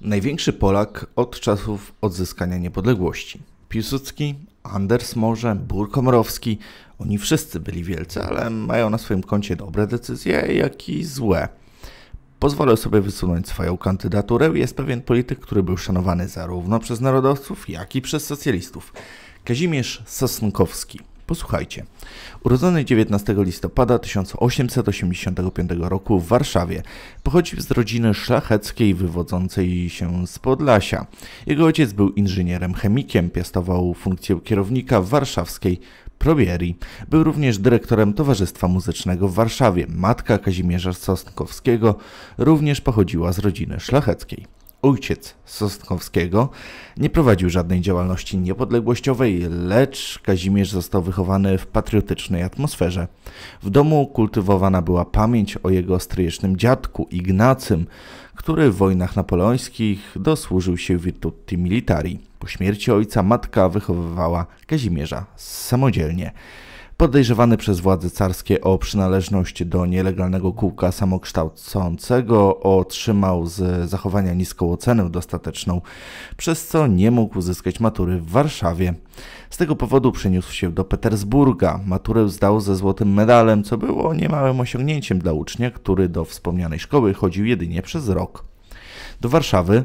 Największy Polak od czasów odzyskania niepodległości. Piłsudski, Anders Morze, Burkomorowski, oni wszyscy byli wielcy, ale mają na swoim koncie dobre decyzje, jak i złe. Pozwolę sobie wysunąć swoją kandydaturę. Jest pewien polityk, który był szanowany zarówno przez narodowców, jak i przez socjalistów. Kazimierz Sosnkowski. Posłuchajcie. Urodzony 19 listopada 1885 roku w Warszawie, pochodził z rodziny szlacheckiej wywodzącej się z Podlasia. Jego ojciec był inżynierem chemikiem, piastował funkcję kierownika warszawskiej probierii. Był również dyrektorem Towarzystwa Muzycznego w Warszawie. Matka Kazimierza Sosnkowskiego również pochodziła z rodziny szlacheckiej ojciec Sostkowskiego nie prowadził żadnej działalności niepodległościowej, lecz Kazimierz został wychowany w patriotycznej atmosferze. W domu kultywowana była pamięć o jego stryjecznym dziadku Ignacym, który w wojnach napoleońskich dosłużył się virtuti militari. Po śmierci ojca matka wychowywała Kazimierza samodzielnie podejrzewany przez władze carskie o przynależność do nielegalnego kółka samokształcącego, otrzymał z zachowania niską ocenę dostateczną, przez co nie mógł uzyskać matury w Warszawie. Z tego powodu przeniósł się do Petersburga. Maturę zdał ze złotym medalem, co było niemałym osiągnięciem dla ucznia, który do wspomnianej szkoły chodził jedynie przez rok. Do Warszawy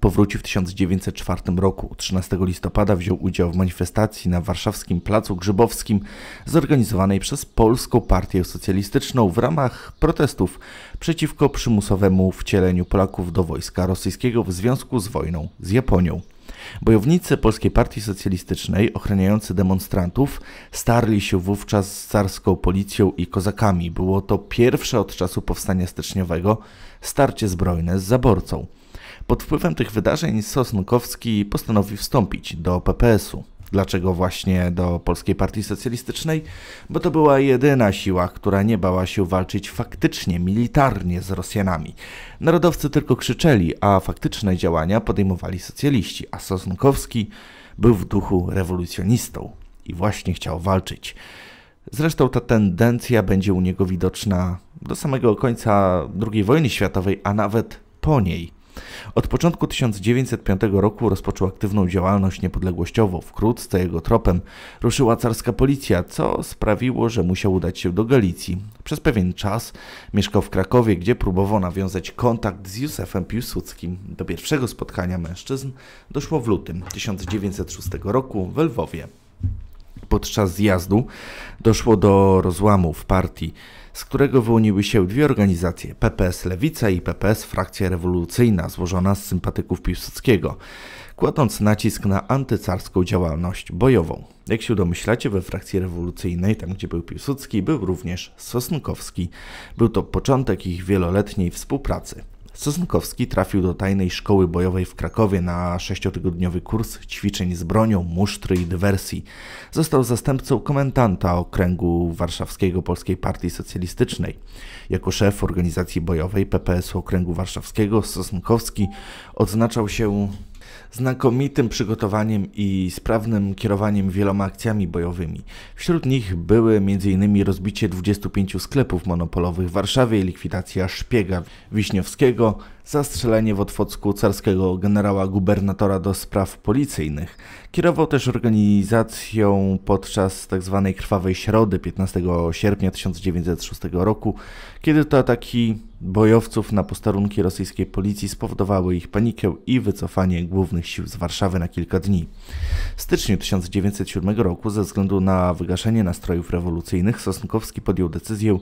Powrócił w 1904 roku. 13 listopada wziął udział w manifestacji na warszawskim Placu Grzybowskim zorganizowanej przez Polską Partię Socjalistyczną w ramach protestów przeciwko przymusowemu wcieleniu Polaków do wojska rosyjskiego w związku z wojną z Japonią. Bojownicy Polskiej Partii Socjalistycznej, ochraniający demonstrantów, starli się wówczas z carską policją i kozakami. Było to pierwsze od czasu powstania styczniowego starcie zbrojne z zaborcą. Pod wpływem tych wydarzeń Sosnkowski postanowił wstąpić do PPS-u. Dlaczego właśnie do Polskiej Partii Socjalistycznej? Bo to była jedyna siła, która nie bała się walczyć faktycznie, militarnie z Rosjanami. Narodowcy tylko krzyczeli, a faktyczne działania podejmowali socjaliści, a Sosnkowski był w duchu rewolucjonistą i właśnie chciał walczyć. Zresztą ta tendencja będzie u niego widoczna do samego końca II wojny światowej, a nawet po niej. Od początku 1905 roku rozpoczął aktywną działalność niepodległościową. Wkrótce jego tropem ruszyła carska policja, co sprawiło, że musiał udać się do Galicji. Przez pewien czas mieszkał w Krakowie, gdzie próbował nawiązać kontakt z Józefem Piłsudskim. Do pierwszego spotkania mężczyzn doszło w lutym 1906 roku w Lwowie. Podczas zjazdu doszło do rozłamu w partii z którego wyłoniły się dwie organizacje PPS Lewica i PPS Frakcja Rewolucyjna złożona z sympatyków Piłsudskiego, kładąc nacisk na antycarską działalność bojową. Jak się domyślacie, we frakcji rewolucyjnej, tam gdzie był Piłsudski, był również Sosnkowski. Był to początek ich wieloletniej współpracy. Sosnkowski trafił do tajnej szkoły bojowej w Krakowie na sześciotygodniowy kurs ćwiczeń z bronią, musztry i dywersji. Został zastępcą komendanta okręgu warszawskiego Polskiej Partii Socjalistycznej. Jako szef organizacji bojowej PPS-u okręgu warszawskiego Sosnkowski odznaczał się znakomitym przygotowaniem i sprawnym kierowaniem wieloma akcjami bojowymi. Wśród nich były m.in. rozbicie 25 sklepów monopolowych w Warszawie i likwidacja szpiega Wiśniewskiego, zastrzelenie w Otwocku carskiego generała gubernatora do spraw policyjnych. Kierował też organizacją podczas tzw. Tak krwawej Środy 15 sierpnia 1906 roku, kiedy to ataki bojowców na posterunki rosyjskiej policji spowodowały ich panikę i wycofanie głównych sił z Warszawy na kilka dni. W styczniu 1907 roku ze względu na wygaszenie nastrojów rewolucyjnych Sosnkowski podjął decyzję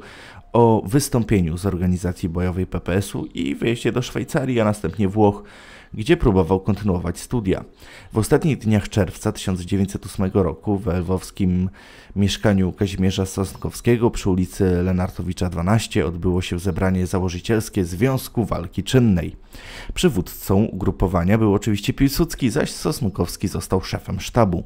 o wystąpieniu z organizacji bojowej PPS-u i wyjeździe do Szwajcarii, a następnie Włoch, gdzie próbował kontynuować studia. W ostatnich dniach czerwca 1908 roku w lwowskim mieszkaniu Kazimierza Sosnkowskiego przy ulicy Lenartowicza 12 odbyło się zebranie założycielskie Związku Walki Czynnej. Przywódcą ugrupowania był oczywiście Piłsudski, zaś Sosnkowski został szefem sztabu.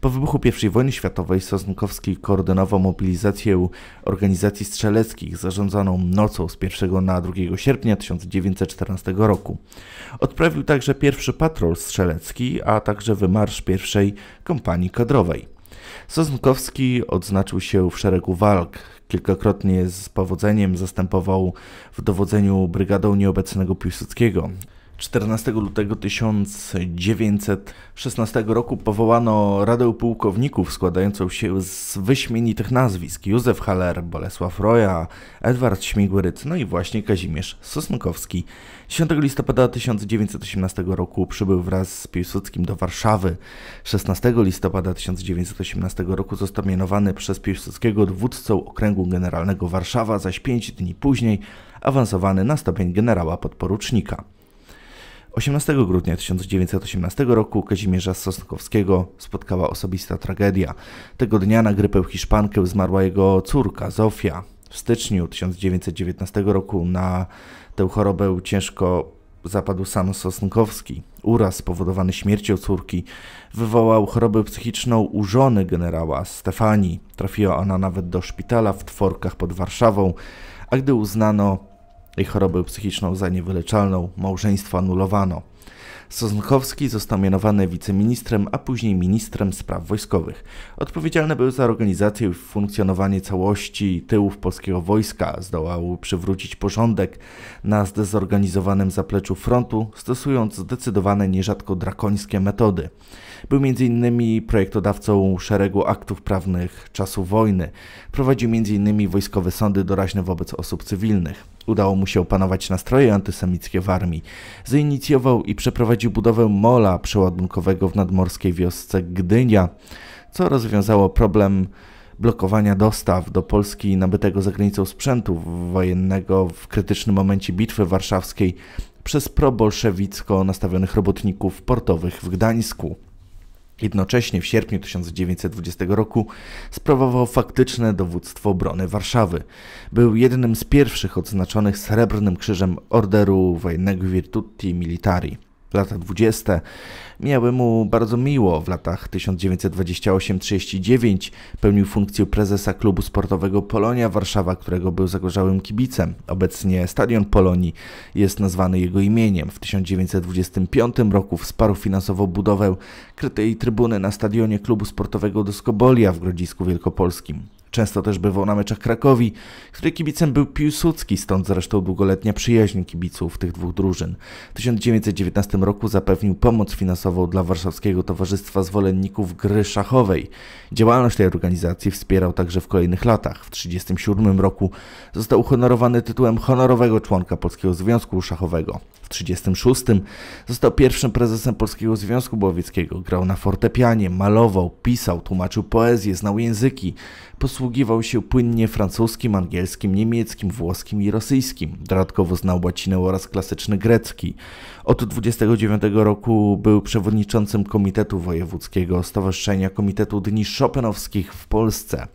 Po wybuchu I wojny światowej Sosnkowski koordynował mobilizację organizacji strzeleckich zarządzaną nocą z 1 na 2 sierpnia 1914 roku. Odprawił także pierwszy patrol strzelecki, a także wymarsz pierwszej kompanii kadrowej. Sosnkowski odznaczył się w szeregu walk. Kilkakrotnie z powodzeniem zastępował w dowodzeniu brygadą nieobecnego Piłsudskiego. 14 lutego 1916 roku powołano Radę Pułkowników składającą się z wyśmienitych nazwisk Józef Haller, Bolesław Roja, Edward Śmigłyryc, no i właśnie Kazimierz Sosnkowski. 10 listopada 1918 roku przybył wraz z Piłsudskim do Warszawy. 16 listopada 1918 roku został mianowany przez Piłsudskiego dowódcą Okręgu Generalnego Warszawa, zaś 5 dni później awansowany na stopień generała podporucznika. 18 grudnia 1918 roku Kazimierza Sosnkowskiego spotkała osobista tragedia. Tego dnia na grypę hiszpankę zmarła jego córka Zofia. W styczniu 1919 roku na tę chorobę ciężko zapadł sam Sosnkowski. Uraz spowodowany śmiercią córki wywołał chorobę psychiczną u żony generała Stefanii. Trafiła ona nawet do szpitala w Tworkach pod Warszawą, a gdy uznano jej chorobę psychiczną za niewyleczalną małżeństwo anulowano. Sosnkowski został mianowany wiceministrem, a później ministrem spraw wojskowych. Odpowiedzialny był za organizację i funkcjonowanie całości tyłów polskiego wojska. Zdołał przywrócić porządek na zdezorganizowanym zapleczu frontu, stosując zdecydowane, nierzadko drakońskie metody. Był m.in. projektodawcą szeregu aktów prawnych czasu wojny. Prowadził m.in. wojskowe sądy doraźne wobec osób cywilnych udało mu się opanować nastroje antysemickie w armii. Zainicjował i przeprowadził budowę mola przeładunkowego w nadmorskiej wiosce Gdynia, co rozwiązało problem blokowania dostaw do Polski nabytego za granicą sprzętu wojennego w krytycznym momencie Bitwy Warszawskiej przez probolszewicko nastawionych robotników portowych w Gdańsku. Jednocześnie w sierpniu 1920 roku sprawował faktyczne dowództwo obrony Warszawy. Był jednym z pierwszych odznaczonych srebrnym krzyżem orderu wojennego Virtuti Militari lata 20. Miały mu bardzo miło. W latach 1928-39 pełnił funkcję prezesa klubu sportowego Polonia Warszawa, którego był zagorzałym kibicem. Obecnie stadion Polonii jest nazwany jego imieniem. W 1925 roku wsparł finansowo budowę krytej trybuny na stadionie klubu sportowego Doskobolia w Grodzisku Wielkopolskim. Często też bywał na meczach Krakowi, który kibicem był Piłsudski, stąd zresztą długoletnia przyjaźń kibiców tych dwóch drużyn. W 1919 roku zapewnił pomoc finansową dla Warszawskiego Towarzystwa Zwolenników Gry Szachowej. Działalność tej organizacji wspierał także w kolejnych latach. W 1937 roku został uhonorowany tytułem honorowego członka Polskiego Związku Szachowego. W 1936 został pierwszym prezesem Polskiego Związku Łowieckiego. Grał na fortepianie, malował, pisał, tłumaczył poezję, znał języki. Posługiwał się płynnie francuskim, angielskim, niemieckim, włoskim i rosyjskim. Dodatkowo znał łacinę oraz klasyczny grecki. Od 29 roku był przewodniczącym Komitetu Wojewódzkiego Stowarzyszenia Komitetu Dni Chopinowskich w Polsce.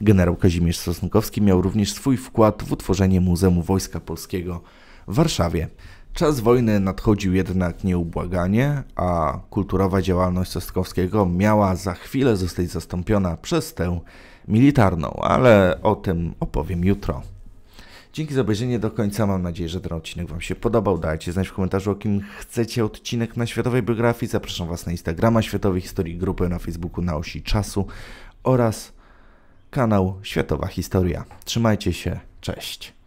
Generał Kazimierz Sosnkowski miał również swój wkład w utworzenie Muzeum Wojska Polskiego w Warszawie. Czas wojny nadchodził jednak nieubłaganie, a kulturowa działalność Sostkowskiego miała za chwilę zostać zastąpiona przez tę militarną, ale o tym opowiem jutro. Dzięki za obejrzenie do końca. Mam nadzieję, że ten odcinek Wam się podobał. Dajcie znać w komentarzu, o kim chcecie odcinek na światowej biografii. Zapraszam Was na Instagrama Światowej Historii, grupę na Facebooku na osi czasu oraz kanał Światowa Historia. Trzymajcie się, cześć.